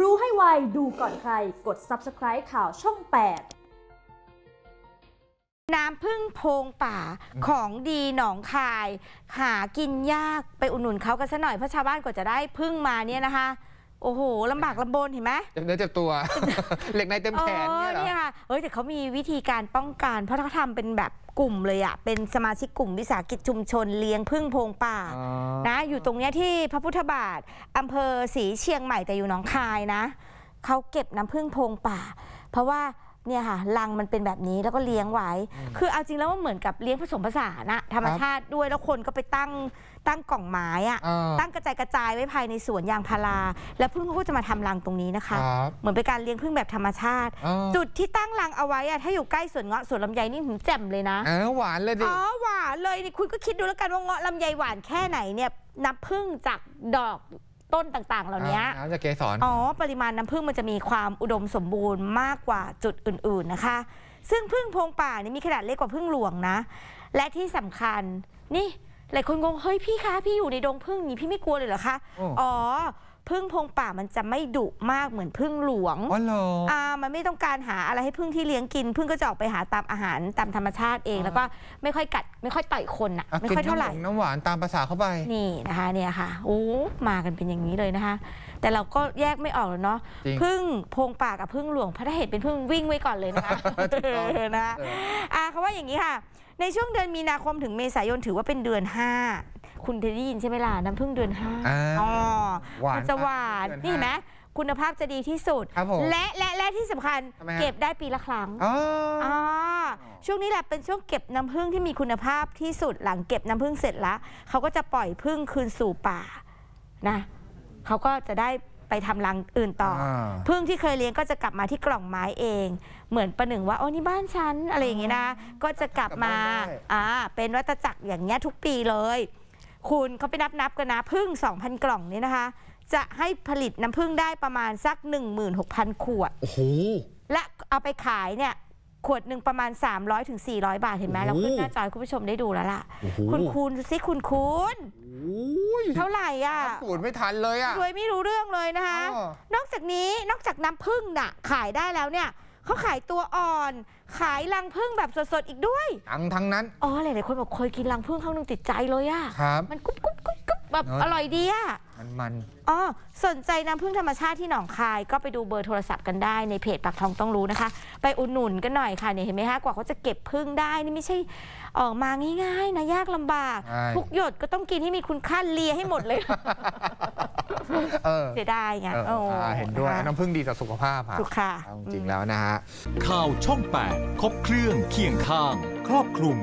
รู้ให้ไวดูก่อนใคร กด subscribe ข่าวช่อง 8 น้ำพึ่งโพงป่าของดีหนองคาย หากินยากไปอุดหนุนเขากันซะหน่อยเพราะชาวบ้านกว่าจะได้พึ่งมาเนี่ยนะคะโอ้โหลำบากลำบนเห็นไหมเจ็บเนื้อเจ็บตัว เหล็กในเต็มแขนเนี่ยหอเนี่ยค่ะเอ้ยแต่เขามีวิธีการป้องกันเพราะเขาทำเป็นแบบกลุ่มเลยอะเป็นสมาชิกกลุ่มวิสาหกิจชุมชนเลี้ยงพึ่งพงป่านะ อยู่ตรงเนี้ยที่พระพุทธบาทอำเภอศรีเชียงใหม่แต่อยู่หนองคายนะ เขาเก็บน้ำพึ่งพงป่า เพราะว่าเนี่ยค่ะรังมันเป็นแบบนี้แล้วก็เลี้ยงไว้คือเอาจริงแล้วมันเหมือนกับเลี้ยงผสมผสานะธรรมชาติด้วยแล้วคนก็ไปตั้งตั้งกล่องไม้อะตั้งกระจายกระจาย ไว้ภายในสวนยางพารา แล้วพึ่งก็จะมาทำรังตรงนี้นะคะ เหมือนเป็นการเลี้ยงพึ่งแบบธรรมชาติ จุดที่ตั้งรังเอาไว้อะถ้าอยู่ใกล้สวนเงาะสวนลำไยนี่หมแจ่มเลยนะอหวานเลยดิอ๋อหวานเลยนี่คุณก็คิดดูแล้วกันว่าเงาะลำไยหวานแค่ไหนเนี่ยน้ำพึ่งจากดอกต้นต่างๆเหล่านี้น้ำจากเกสรอ๋อ ปริมาณน้ำผึ้งมันจะมีความอุดมสมบูรณ์มากกว่าจุดอื่น ๆนะคะ ซึ่งผึ้งพงป่านี่มีขนาดเล็กกว่าผึ้งหลวงนะ และที่สำคัญนี่ หลายคนงง เฮ้ย พี่คะพี่อยู่ในดงผึ้งนี้พี่ไม่กลัวเลยเหรอคะ อ๋ออพึ่งพงป่ามันจะไม่ดุมากเหมือนพึ่งหลวง อ๋อเหรอ อ่า มันไม่ต้องการหาอะไรให้พึ่งที่เลี้ยงกินพึ่งก็จะออกไปหาตามอาหารตามธรรมชาติเองแล้วก็ไม่ค่อยกัด ไม่ค่อยต่อยคนอ่ะไม่ค่อยเท่าไหร่น้ำหวานตามภาษาเข้าไป นี่นะคะเนี่ยค่ะโอ้มากันเป็นอย่างนี้เลยนะคะ แต่เราก็แยกไม่ออกเลยเนาะพึ่งพงป่ากับพึ่งหลวงพระเหตุเป็นพึ่งวิ่งไว้ก่อนเลยนะคะนะอ่าเขาว่าอย่างนี้ค่ะ ในช่วงเดือนมีนาคมถึงเมษายนถือว่าเป็นเดือน 5คุณเคยได้ยินใช่ไหมล่ะน้ำผึ้งเดือนห้าอ๋อวานจะหวานนี่ไหมคุณภาพจะดีที่สุด และและและที่สำคัญ เก็บได้ปีละครั้งช่วงนี้แหละ เป็นช่วงเก็บน้ำผึ้งที่มีคุณภาพที่สุดหลังเก็บน้ำผึ้งเสร็จแล้วเขาก็จะปล่อยผึ้งคืนสู่ป่านะเขาก็จะได้ไปทำรังอื่นต่อพึ่งที่เคยเลี้ยงก็จะกลับมาที่กล่องไม้เอง เหมือนประหนึ่งว่าโอ้นี่บ้านฉันอะไรอย่างงี้นะก็จะกลับมาอ่าเป็นวัตจักรอย่างเงี้ยทุกปีเลยคุณเขาไปนับนับกันนะพึ่ง2,000 กล่องนี้นะคะ จะให้ผลิตน้ำพึ่งได้ประมาณสัก 16,000ขวดโอ้โหและเอาไปขายเนี่ย ขวดหนึ่งประมาณ300 ถึง 400 บาทเห็นไหมเราขึ้นหน้าจอคุณผู้ชมได้ดูแล้วล่ะ คุณคูณสิคุณคูณเท่าไหร่อ่ะขูดไม่ทันเลยอ่ะรวยไม่รู้เรื่องเลยนะคะ นอกจากนี้นอกจากน้ำพึ่งน่ะขายได้แล้วเนี่ยเขาขายตัวอ่อน ขายรังผึ้งแบบสดๆ อีกด้วย ทั้งทั้งนั้น อ๋อหลายๆคนบอกเคยกินรังผึ้งครั้งนึงติดใจเลยอะครับ มันกุ๊บกุ๊บกุ๊บแบบอร่อยดีอะมันมันอ๋อสนใจน้ำพึ่งธรรมชาติที่หนองคาย ก็ไปดูเบอร์โทรศัพท์กันได้ในเพจปักทองต้องรู้นะคะ ไปอุดหนุนกันหน่อยค่ะเนี่ยเห็นไหมคะกว่าเขาจะเก็บพึ่งได้นี่ไม่ใช่ออกมาง่ายๆนะยากลำบาก ทุกหยดก็ต้องกินให้มีคุณค่าเลียให้หมดเลยเสียดายไงเห็นด้วย น้ำพึ่งดีต่อสุขภาพค่ะจริงแล้วนะฮะข่าวช่อง8ครบเครื่องเคียงข้างครอบคลุม